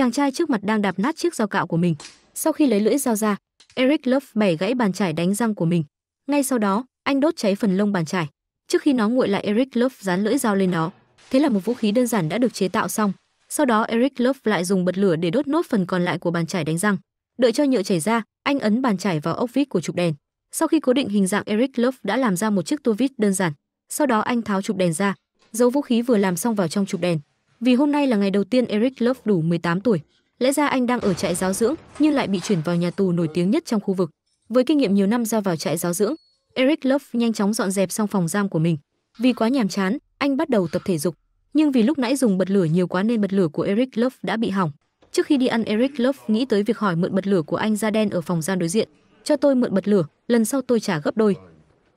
Chàng trai trước mặt đang đạp nát chiếc dao cạo của mình. Sau khi lấy lưỡi dao ra, Eric Love bẻ gãy bàn chải đánh răng của mình. Ngay sau đó, anh đốt cháy phần lông bàn chải. Trước khi nó nguội lại Eric Love dán lưỡi dao lên nó. Thế là một vũ khí đơn giản đã được chế tạo xong. Sau đó Eric Love lại dùng bật lửa để đốt nốt phần còn lại của bàn chải đánh răng. Đợi cho nhựa chảy ra, anh ấn bàn chải vào ốc vít của chụp đèn. Sau khi cố định hình dạng Eric Love đã làm ra một chiếc tua vít đơn giản. Sau đó anh tháo chụp đèn ra, giấu vũ khí vừa làm xong vào trong chụp đèn. Vì hôm nay là ngày đầu tiên Eric Love đủ 18 tuổi. Lẽ ra anh đang ở trại giáo dưỡng nhưng lại bị chuyển vào nhà tù nổi tiếng nhất trong khu vực. Với kinh nghiệm nhiều năm ra vào trại giáo dưỡng, Eric Love nhanh chóng dọn dẹp xong phòng giam của mình. Vì quá nhàm chán, anh bắt đầu tập thể dục, nhưng vì lúc nãy dùng bật lửa nhiều quá nên bật lửa của Eric Love đã bị hỏng. Trước khi đi ăn Eric Love nghĩ tới việc hỏi mượn bật lửa của anh da đen ở phòng giam đối diện, cho tôi mượn bật lửa, lần sau tôi trả gấp đôi.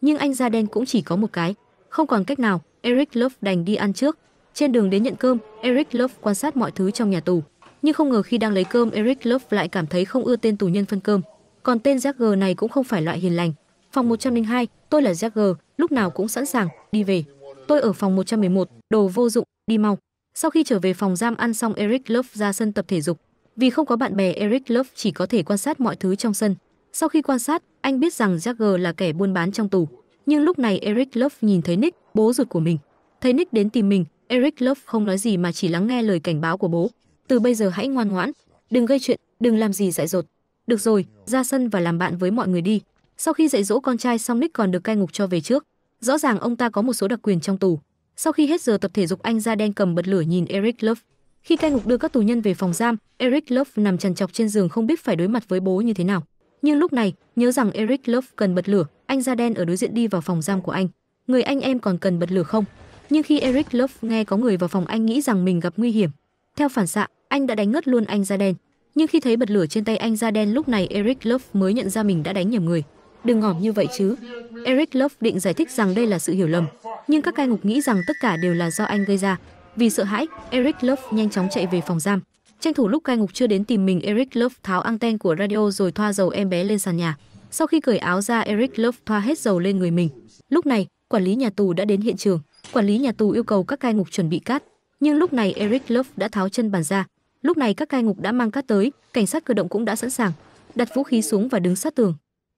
Nhưng anh da đen cũng chỉ có một cái, không còn cách nào, Eric Love đành đi ăn trước. Trên đường đến nhận cơm, Eric Love quan sát mọi thứ trong nhà tù, nhưng không ngờ khi đang lấy cơm, Eric Love lại cảm thấy không ưa tên tù nhân phân cơm. Còn tên Jagger này cũng không phải loại hiền lành. Phòng 102, tôi là Jagger, lúc nào cũng sẵn sàng đi về. Tôi ở phòng 111, đồ vô dụng, đi mau. Sau khi trở về phòng giam ăn xong Eric Love ra sân tập thể dục. Vì không có bạn bè Eric Love chỉ có thể quan sát mọi thứ trong sân. Sau khi quan sát, anh biết rằng Jagger là kẻ buôn bán trong tù. Nhưng lúc này Eric Love nhìn thấy Nick, bố ruột của mình. Thấy Nick đến tìm mình, Eric Love không nói gì mà chỉ lắng nghe lời cảnh báo của bố. Từ bây giờ hãy ngoan ngoãn, đừng gây chuyện, đừng làm gì dại dột. Được rồi, ra sân và làm bạn với mọi người đi. Sau khi dạy dỗ con trai xong Nick còn được cai ngục cho về trước. Rõ ràng ông ta có một số đặc quyền trong tù. Sau khi hết giờ tập thể dục anh Ra đen cầm bật lửa nhìn Eric Love. Khi cai ngục đưa các tù nhân về phòng giam, Eric Love nằm trần trọc trên giường không biết phải đối mặt với bố như thế nào. Nhưng lúc này, nhớ rằng Eric Love cần bật lửa, anh Ra đen ở đối diện đi vào phòng giam của anh. Người anh em còn cần bật lửa không? Nhưng khi Eric Love nghe có người vào phòng anh nghĩ rằng mình gặp nguy hiểm, theo phản xạ, anh đã đánh ngất luôn anh da đen. Nhưng khi thấy bật lửa trên tay anh da đen lúc này Eric Love mới nhận ra mình đã đánh nhầm người. Đừng ngỏm như vậy chứ. Eric Love định giải thích rằng đây là sự hiểu lầm, nhưng các cai ngục nghĩ rằng tất cả đều là do anh gây ra. Vì sợ hãi, Eric Love nhanh chóng chạy về phòng giam. Tranh thủ lúc cai ngục chưa đến tìm mình, Eric Love tháo anten của radio rồi thoa dầu em bé lên sàn nhà. Sau khi cởi áo ra, Eric Love thoa hết dầu lên người mình. Lúc này, quản lý nhà tù đã đến hiện trường. Quản lý nhà tù yêu cầu các cai ngục chuẩn bị cát, nhưng lúc này Eric Love đã tháo chân bàn ra. Lúc này các cai ngục đã mang cát tới, cảnh sát cơ động cũng đã sẵn sàng, đặt vũ khí xuống và đứng sát tường.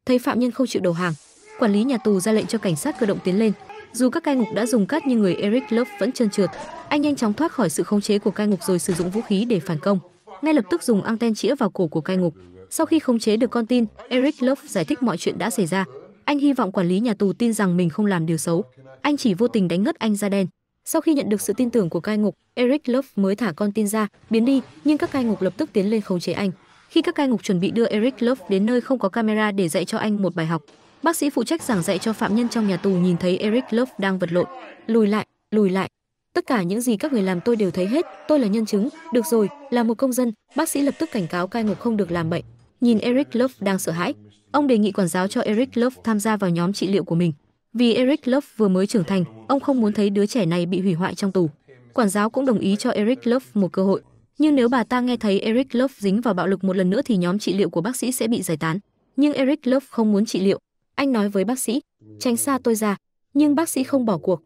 Thấy phạm nhân không chịu đầu hàng, quản lý nhà tù ra lệnh cho cảnh sát cơ động tiến lên. Dù các cai ngục đã dùng cát nhưng người Eric Love vẫn trơn trượt, anh nhanh chóng thoát khỏi sự khống chế của cai ngục rồi sử dụng vũ khí để phản công. Ngay lập tức dùng anten chĩa vào cổ của cai ngục. Sau khi khống chế được con tin, Eric Love giải thích mọi chuyện đã xảy ra. Anh hy vọng quản lý nhà tù tin rằng mình không làm điều xấu. Anh chỉ vô tình đánh ngất anh Ra đen. Sau khi nhận được sự tin tưởng của cai ngục, Eric Love mới thả con tin ra, biến đi, nhưng các cai ngục lập tức tiến lên khống chế anh. Khi các cai ngục chuẩn bị đưa Eric Love đến nơi không có camera để dạy cho anh một bài học, bác sĩ phụ trách giảng dạy cho phạm nhân trong nhà tù nhìn thấy Eric Love đang vật lộn, lùi lại, lùi lại. Tất cả những gì các người làm tôi đều thấy hết, tôi là nhân chứng, được rồi, là một công dân, bác sĩ lập tức cảnh cáo cai ngục không được làm bậy. Nhìn Eric Love đang sợ hãi, ông đề nghị quản giáo cho Eric Love tham gia vào nhóm trị liệu của mình. Vì Eric Love vừa mới trưởng thành, ông không muốn thấy đứa trẻ này bị hủy hoại trong tù. Quản giáo cũng đồng ý cho Eric Love một cơ hội. Nhưng nếu bà ta nghe thấy Eric Love dính vào bạo lực một lần nữa thì nhóm trị liệu của bác sĩ sẽ bị giải tán. Nhưng Eric Love không muốn trị liệu. Anh nói với bác sĩ, tránh xa tôi ra. Nhưng bác sĩ không bỏ cuộc.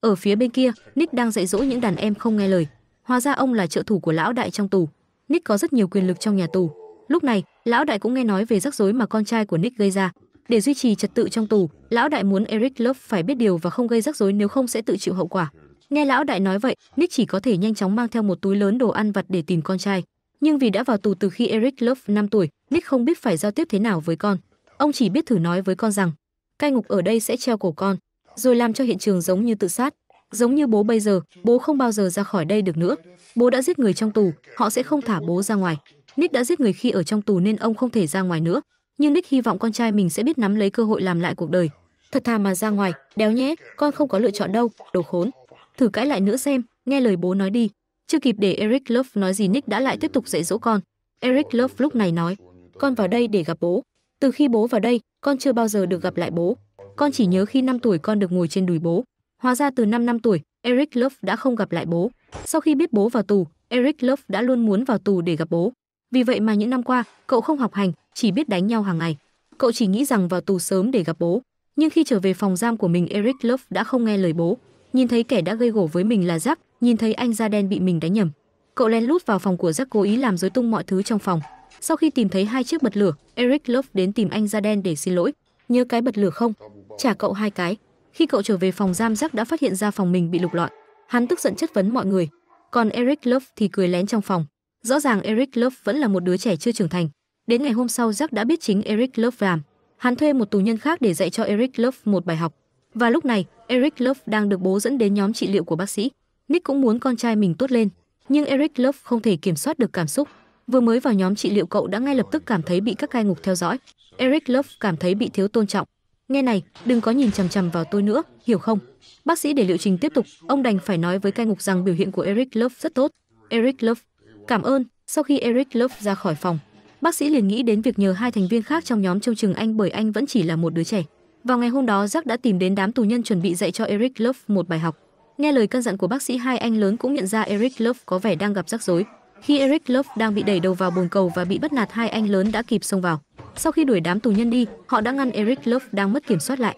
Ở phía bên kia, Nick đang dạy dỗ những đàn em không nghe lời. Hóa ra ông là trợ thủ của lão đại trong tù. Nick có rất nhiều quyền lực trong nhà tù. Lúc này, lão đại cũng nghe nói về rắc rối mà con trai của Nick gây ra. Để duy trì trật tự trong tù, lão đại muốn Eric Love phải biết điều và không gây rắc rối nếu không sẽ tự chịu hậu quả. Nghe lão đại nói vậy, Nick chỉ có thể nhanh chóng mang theo một túi lớn đồ ăn vặt để tìm con trai. Nhưng vì đã vào tù từ khi Eric Love 5 tuổi, Nick không biết phải giao tiếp thế nào với con. Ông chỉ biết thử nói với con rằng, cai ngục ở đây sẽ treo cổ con, rồi làm cho hiện trường giống như tự sát. Giống như bố bây giờ, bố không bao giờ ra khỏi đây được nữa. Bố đã giết người trong tù, họ sẽ không thả bố ra ngoài. Nick đã giết người khi ở trong tù nên ông không thể ra ngoài nữa nhưng Nick hy vọng con trai mình sẽ biết nắm lấy cơ hội làm lại cuộc đời. Thật thà mà ra ngoài, đéo nhé, con không có lựa chọn đâu, đồ khốn. Thử cãi lại nữa xem, nghe lời bố nói đi. Chưa kịp để Eric Love nói gì Nick đã lại tiếp tục dạy dỗ con. Eric Love lúc này nói, con vào đây để gặp bố. Từ khi bố vào đây, con chưa bao giờ được gặp lại bố. Con chỉ nhớ khi 5 tuổi con được ngồi trên đùi bố. Hóa ra từ 5 năm tuổi, Eric Love đã không gặp lại bố. Sau khi biết bố vào tù, Eric Love đã luôn muốn vào tù để gặp bố. Vì vậy mà những năm qua, cậu không học hành, chỉ biết đánh nhau hàng ngày. Cậu chỉ nghĩ rằng vào tù sớm để gặp bố, nhưng khi trở về phòng giam của mình Eric Love đã không nghe lời bố, nhìn thấy kẻ đã gây gổ với mình là Jack, nhìn thấy anh da đen bị mình đánh nhầm. Cậu lén lút vào phòng của Jack cố ý làm rối tung mọi thứ trong phòng. Sau khi tìm thấy hai chiếc bật lửa, Eric Love đến tìm anh da đen để xin lỗi. Nhớ cái bật lửa không? Trả cậu hai cái. Khi cậu trở về phòng giam Jack đã phát hiện ra phòng mình bị lục lọi. Hắn tức giận chất vấn mọi người. Còn Eric Love thì cười lén trong phòng. Rõ ràng Eric Love vẫn là một đứa trẻ chưa trưởng thành. Đến ngày hôm sau Jack đã biết chính Eric Love làm. Hắn thuê một tù nhân khác để dạy cho Eric Love một bài học. Và lúc này, Eric Love đang được bố dẫn đến nhóm trị liệu của bác sĩ. Nick cũng muốn con trai mình tốt lên, nhưng Eric Love không thể kiểm soát được cảm xúc. Vừa mới vào nhóm trị liệu cậu đã ngay lập tức cảm thấy bị các cai ngục theo dõi. Eric Love cảm thấy bị thiếu tôn trọng. Nghe này, đừng có nhìn chằm chằm vào tôi nữa, hiểu không? Bác sĩ để liệu trình tiếp tục, ông đành phải nói với cai ngục rằng biểu hiện của Eric Love rất tốt. Eric Love, cảm ơn. Sau khi Eric Love ra khỏi phòng, bác sĩ liền nghĩ đến việc nhờ hai thành viên khác trong nhóm trông chừng anh bởi anh vẫn chỉ là một đứa trẻ. Vào ngày hôm đó, Jack đã tìm đến đám tù nhân chuẩn bị dạy cho Eric Love một bài học. Nghe lời căn dặn của bác sĩ, hai anh lớn cũng nhận ra Eric Love có vẻ đang gặp rắc rối. Khi Eric Love đang bị đẩy đầu vào bồn cầu và bị bắt nạt, hai anh lớn đã kịp xông vào. Sau khi đuổi đám tù nhân đi, họ đã ngăn Eric Love đang mất kiểm soát lại.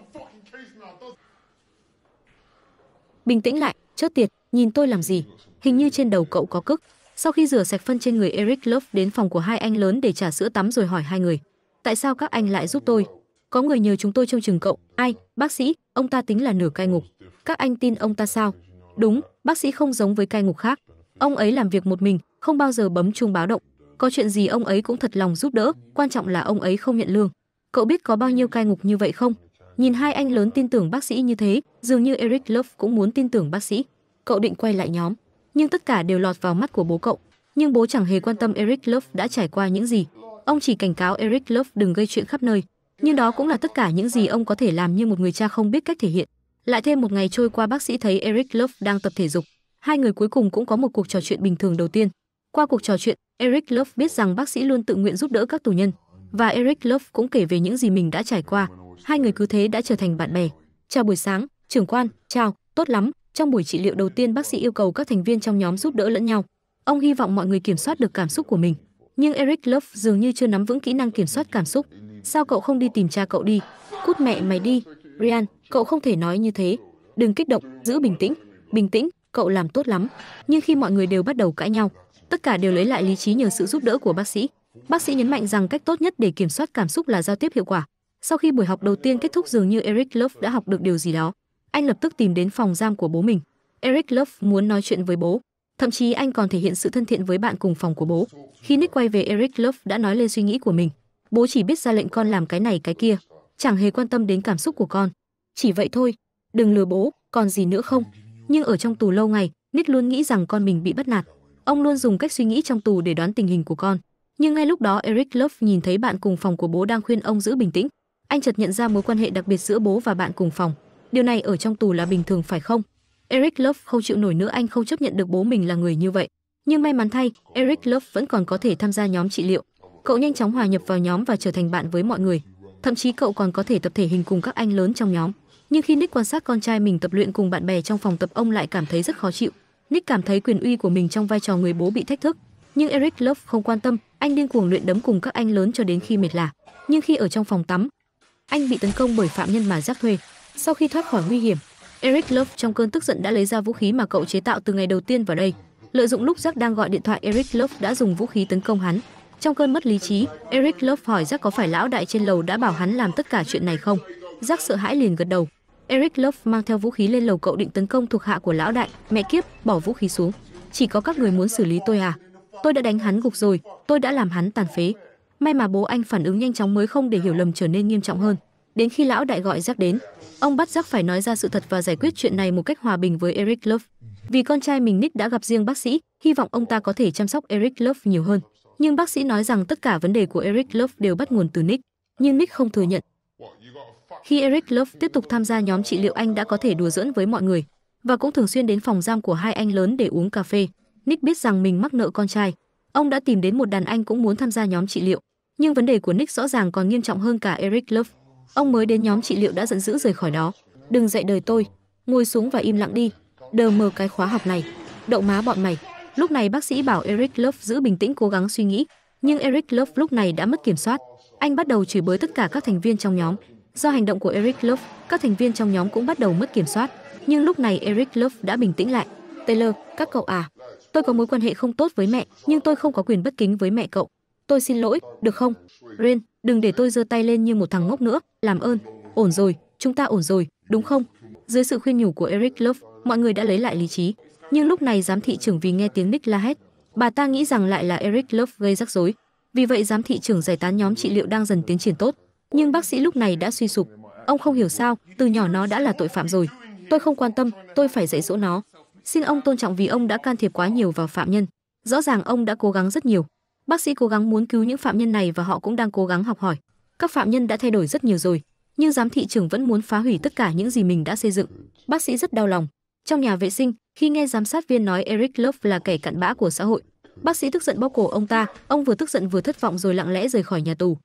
Bình tĩnh lại, chớt tiệt, nhìn tôi làm gì? Hình như trên đầu cậu có cức. Sau khi rửa sạch phân trên người Eric Love đến phòng của hai anh lớn để trả sữa tắm rồi hỏi hai người, tại sao các anh lại giúp tôi? Có người nhờ chúng tôi trông chừng cậu, ai, bác sĩ, ông ta tính là nửa cai ngục. Các anh tin ông ta sao? Đúng, bác sĩ không giống với cai ngục khác. Ông ấy làm việc một mình, không bao giờ bấm chuông báo động. Có chuyện gì ông ấy cũng thật lòng giúp đỡ, quan trọng là ông ấy không nhận lương. Cậu biết có bao nhiêu cai ngục như vậy không? Nhìn hai anh lớn tin tưởng bác sĩ như thế, dường như Eric Love cũng muốn tin tưởng bác sĩ. Cậu định quay lại nhóm nhưng tất cả đều lọt vào mắt của bố cậu. Nhưng bố chẳng hề quan tâm Eric Love đã trải qua những gì. Ông chỉ cảnh cáo Eric Love đừng gây chuyện khắp nơi. Nhưng đó cũng là tất cả những gì ông có thể làm như một người cha không biết cách thể hiện. Lại thêm một ngày trôi qua bác sĩ thấy Eric Love đang tập thể dục. Hai người cuối cùng cũng có một cuộc trò chuyện bình thường đầu tiên. Qua cuộc trò chuyện, Eric Love biết rằng bác sĩ luôn tự nguyện giúp đỡ các tù nhân. Và Eric Love cũng kể về những gì mình đã trải qua. Hai người cứ thế đã trở thành bạn bè. Chào buổi sáng, trưởng quan, chào, tốt lắm, trong buổi trị liệu đầu tiên, bác sĩ yêu cầu các thành viên trong nhóm giúp đỡ lẫn nhau. Ông hy vọng mọi người kiểm soát được cảm xúc của mình. Nhưng Eric Love dường như chưa nắm vững kỹ năng kiểm soát cảm xúc. Sao cậu không đi tìm cha cậu đi? Cút mẹ mày đi, Ryan, cậu không thể nói như thế. Đừng kích động, giữ bình tĩnh. Bình tĩnh, cậu làm tốt lắm. Nhưng khi mọi người đều bắt đầu cãi nhau, tất cả đều lấy lại lý trí nhờ sự giúp đỡ của bác sĩ. Bác sĩ nhấn mạnh rằng cách tốt nhất để kiểm soát cảm xúc là giao tiếp hiệu quả. Sau khi buổi học đầu tiên kết thúc dường như Eric Love đã học được điều gì đó anh lập tức tìm đến phòng giam của bố mình. Eric Love muốn nói chuyện với bố, thậm chí anh còn thể hiện sự thân thiện với bạn cùng phòng của bố. Khi Nick quay về Eric Love đã nói lên suy nghĩ của mình. Bố chỉ biết ra lệnh con làm cái này cái kia, chẳng hề quan tâm đến cảm xúc của con. Chỉ vậy thôi, đừng lừa bố, còn gì nữa không? Nhưng ở trong tù lâu ngày, Nick luôn nghĩ rằng con mình bị bắt nạt. Ông luôn dùng cách suy nghĩ trong tù để đoán tình hình của con. Nhưng ngay lúc đó Eric Love nhìn thấy bạn cùng phòng của bố đang khuyên ông giữ bình tĩnh. Anh chợt nhận ra mối quan hệ đặc biệt giữa bố và bạn cùng phòng. Điều này ở trong tù là bình thường phải không? Eric Love không chịu nổi nữa anh không chấp nhận được bố mình là người như vậy. Nhưng may mắn thay, Eric Love vẫn còn có thể tham gia nhóm trị liệu. Cậu nhanh chóng hòa nhập vào nhóm và trở thành bạn với mọi người. Thậm chí cậu còn có thể tập thể hình cùng các anh lớn trong nhóm. Nhưng khi Nick quan sát con trai mình tập luyện cùng bạn bè trong phòng tập ông lại cảm thấy rất khó chịu. Nick cảm thấy quyền uy của mình trong vai trò người bố bị thách thức. Nhưng Eric Love không quan tâm, anh điên cuồng luyện đấm cùng các anh lớn cho đến khi mệt lạ. Nhưng khi ở trong phòng tắm, anh bị tấn công bởi phạm nhân mà Jack thuê. Sau khi thoát khỏi nguy hiểm, Eric Love trong cơn tức giận đã lấy ra vũ khí mà cậu chế tạo từ ngày đầu tiên vào đây. Lợi dụng lúc Jack đang gọi điện thoại, Eric Love đã dùng vũ khí tấn công hắn. Trong cơn mất lý trí, Eric Love hỏi Jack có phải lão đại trên lầu đã bảo hắn làm tất cả chuyện này không? Jack sợ hãi liền gật đầu. Eric Love mang theo vũ khí lên lầu cậu định tấn công thuộc hạ của lão đại, mẹ kiếp, bỏ vũ khí xuống. Chỉ có các người muốn xử lý tôi à? Tôi đã đánh hắn gục rồi, tôi đã làm hắn tàn phế. May mà bố anh phản ứng nhanh chóng mới không để hiểu lầm trở nên nghiêm trọng hơn. Đến khi lão đại gọi Jack đến, ông bắt Jack phải nói ra sự thật và giải quyết chuyện này một cách hòa bình với Eric Love. Vì con trai mình Nick đã gặp riêng bác sĩ, hy vọng ông ta có thể chăm sóc Eric Love nhiều hơn. Nhưng bác sĩ nói rằng tất cả vấn đề của Eric Love đều bắt nguồn từ Nick, nhưng Nick không thừa nhận. Khi Eric Love tiếp tục tham gia nhóm trị liệu anh đã có thể đùa giỡn với mọi người và cũng thường xuyên đến phòng giam của hai anh lớn để uống cà phê. Nick biết rằng mình mắc nợ con trai. Ông đã tìm đến một đàn anh cũng muốn tham gia nhóm trị liệu. Nhưng vấn đề của Nick rõ ràng còn nghiêm trọng hơn cả Eric Love. Ông mới đến nhóm trị liệu đã giận dữ rời khỏi đó. Đừng dạy đời tôi, ngồi xuống và im lặng đi. Đờ mờ cái khóa học này, đậu má bọn mày. Lúc này bác sĩ bảo Eric Love giữ bình tĩnh cố gắng suy nghĩ, nhưng Eric Love lúc này đã mất kiểm soát. Anh bắt đầu chửi bới tất cả các thành viên trong nhóm. Do hành động của Eric Love, các thành viên trong nhóm cũng bắt đầu mất kiểm soát. Nhưng lúc này Eric Love đã bình tĩnh lại. Taylor, các cậu à, tôi có mối quan hệ không tốt với mẹ, nhưng tôi không có quyền bất kính với mẹ cậu. Tôi xin lỗi, được không? Ren, đừng để tôi giơ tay lên như một thằng ngốc nữa, làm ơn. Ổn rồi, chúng ta ổn rồi, đúng không? Dưới sự khuyên nhủ của Eric Love, mọi người đã lấy lại lý trí. Nhưng lúc này giám thị trưởng vì nghe tiếng Nick la hét, bà ta nghĩ rằng lại là Eric Love gây rắc rối. Vì vậy giám thị trưởng giải tán nhóm trị liệu đang dần tiến triển tốt, nhưng bác sĩ lúc này đã suy sụp. Ông không hiểu sao, từ nhỏ nó đã là tội phạm rồi. Tôi không quan tâm, tôi phải dạy dỗ nó. Xin ông tôn trọng vì ông đã can thiệp quá nhiều vào phạm nhân. Rõ ràng ông đã cố gắng rất nhiều, Bác sĩ cố gắng muốn cứu những phạm nhân này và họ cũng đang cố gắng học hỏi. Các phạm nhân đã thay đổi rất nhiều rồi, nhưng giám thị trưởng vẫn muốn phá hủy tất cả những gì mình đã xây dựng. Bác sĩ rất đau lòng. Trong nhà vệ sinh, khi nghe giám sát viên nói Eric Love là kẻ cặn bã của xã hội, bác sĩ tức giận bóp cổ ông ta, ông vừa tức giận vừa thất vọng rồi lặng lẽ rời khỏi nhà tù.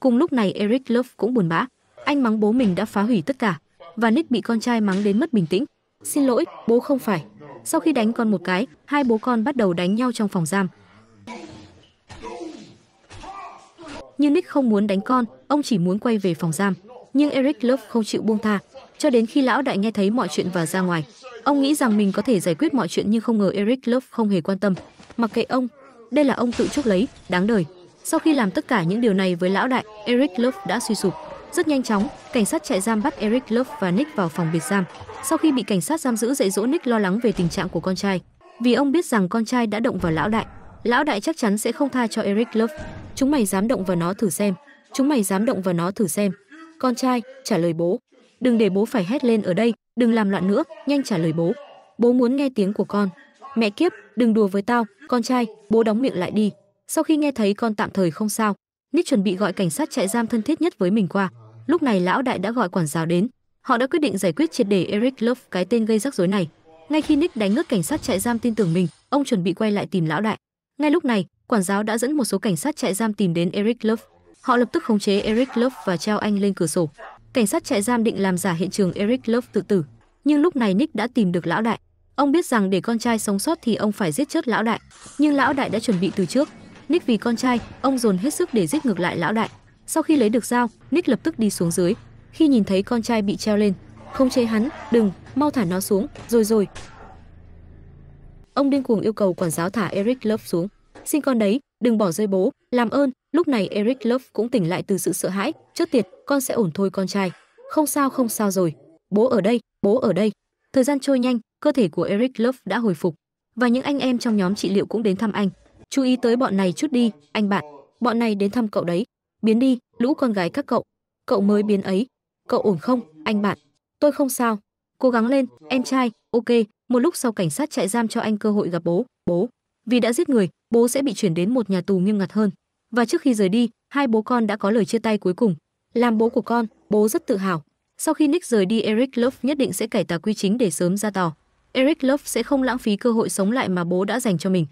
Cùng lúc này Eric Love cũng buồn bã, anh mắng bố mình đã phá hủy tất cả và Nick bị con trai mắng đến mất bình tĩnh. Xin lỗi, bố không phải, sau khi đánh con một cái, hai bố con bắt đầu đánh nhau trong phòng giam. Nhưng Nick không muốn đánh con, ông chỉ muốn quay về phòng giam. Nhưng Eric Love không chịu buông tha, cho đến khi lão đại nghe thấy mọi chuyện và ra ngoài. Ông nghĩ rằng mình có thể giải quyết mọi chuyện nhưng không ngờ Eric Love không hề quan tâm. Mặc kệ ông, đây là ông tự chuốc lấy, đáng đời. Sau khi làm tất cả những điều này với lão đại, Eric Love đã suy sụp. Rất nhanh chóng, cảnh sát trại giam bắt Eric Love và Nick vào phòng biệt giam. Sau khi bị cảnh sát giam giữ dạy dỗ Nick lo lắng về tình trạng của con trai, vì ông biết rằng con trai đã động vào lão đại. Lão đại chắc chắn sẽ không tha cho Eric Love. Chúng mày dám động vào nó thử xem. Chúng mày dám động vào nó thử xem. Con trai, trả lời bố. Đừng để bố phải hét lên ở đây, đừng làm loạn nữa, nhanh trả lời bố. Bố muốn nghe tiếng của con. Mẹ kiếp, đừng đùa với tao, con trai, bố đóng miệng lại đi. Sau khi nghe thấy con tạm thời không sao, Nick chuẩn bị gọi cảnh sát trại giam thân thiết nhất với mình qua. Lúc này lão đại đã gọi quản giáo đến, họ đã quyết định giải quyết triệt để Eric Love cái tên gây rắc rối này. Ngay khi Nick đánh ngất cảnh sát trại giam tin tưởng mình, ông chuẩn bị quay lại tìm lão đại. Ngay lúc này, quản giáo đã dẫn một số cảnh sát trại giam tìm đến Eric Love. Họ lập tức khống chế Eric Love và treo anh lên cửa sổ. Cảnh sát trại giam định làm giả hiện trường Eric Love tự tử, nhưng lúc này Nick đã tìm được lão đại. Ông biết rằng để con trai sống sót thì ông phải giết chết lão đại, nhưng lão đại đã chuẩn bị từ trước. Nick vì con trai, ông dồn hết sức để giết ngược lại lão đại. Sau khi lấy được dao, Nick lập tức đi xuống dưới. Khi nhìn thấy con trai bị treo lên, không chế hắn, đừng, mau thả nó xuống, rồi rồi. Ông điên cuồng yêu cầu quản giáo thả Eric Love xuống. Xin con đấy, đừng bỏ rơi bố, làm ơn. Lúc này Eric Love cũng tỉnh lại từ sự sợ hãi, chết tiệt, con sẽ ổn thôi con trai. Không sao không sao rồi, bố ở đây, bố ở đây. Thời gian trôi nhanh, cơ thể của Eric Love đã hồi phục và những anh em trong nhóm trị liệu cũng đến thăm anh. Chú ý tới bọn này chút đi, anh bạn, bọn này đến thăm cậu đấy biến đi, lũ con gái các cậu. Cậu mới biến ấy. Cậu ổn không, anh bạn? Tôi không sao. Cố gắng lên, em trai, ok. Một lúc sau cảnh sát trại giam cho anh cơ hội gặp bố, bố. Vì đã giết người, bố sẽ bị chuyển đến một nhà tù nghiêm ngặt hơn. Và trước khi rời đi, hai bố con đã có lời chia tay cuối cùng. Làm bố của con, bố rất tự hào. Sau khi Nick rời đi, Eric Love nhất định sẽ cải tà quy chính để sớm ra tòa. Eric Love sẽ không lãng phí cơ hội sống lại mà bố đã dành cho mình.